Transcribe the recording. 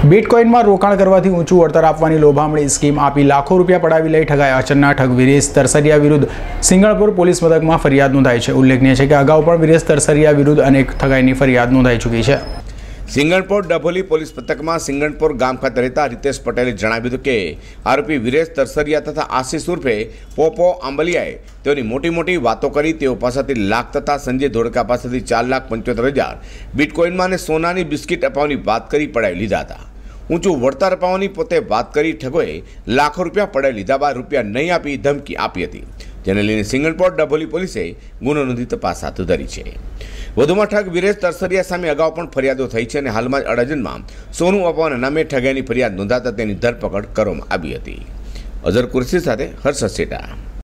બિટકોઇનમાં રોકાણ કરવાથી ઊંચું વળતર આપવાની લોભામણી સ્કીમ આપી લાખો રૂપિયા પડાવી લઈ ઠગાય અચનના ઠગ વિરેશ તરસરિયા વિરુદ્ધ સિંગળપુર પોલીસ મથકમાં ફરિયાદ નોંધાઈ છે ઉલ્લેખનીય છે કે અગાઉ પણ વિરેશ તરસરિયા વિરુદ્ધ અનેક ઠગાઈની ફરિયાદ નોંધાઈ ચૂકી છે સિંગણપુર ડભોલી પોલીસ મથકમાં સિંગણપુર ગામ ખાતે રહેતા રીતેશ પટેલે જણાવ્યું હતું કે આરોપી વિરેશ તરસરિયા તથા આશીષ ઉર્ફે પોપો આંબલિયાએ તેઓની મોટી મોટી વાતો કરી તેઓ પાસેથી લાખ તથા સંજય ધોળકા પાસેથી ચાર લાખ પંચોતેર હજાર બિટકોઇનમાં અને સોનાની બિસ્કિટ અપાવવાની વાત કરી પડાવી લીધા હતા ઊંચું વળતર અપાવવાની પોતે વાત કરી ઠગોએ લાખો રૂપિયા પડે લીધા બાદ રૂપિયા નહીં આપી ધમકી આપી હતી જેને લઈને સિંગણપોર ડભોલી પોલીસે ગુનો નોંધી તપાસ હાથ ધરી છે વધુમાં ઠગ વિરેશ તરસરિયા સામે અગાઉ પણ ફરિયાદો થઈ છે અને હાલમાં જ અડજનમાં સોનું અપાવવાના નામે ઠગાઈની ફરિયાદ નોંધાતા તેની ધરપકડ કરવામાં આવી હતી અઝર કુરશી સાથે હર્ષ સેટા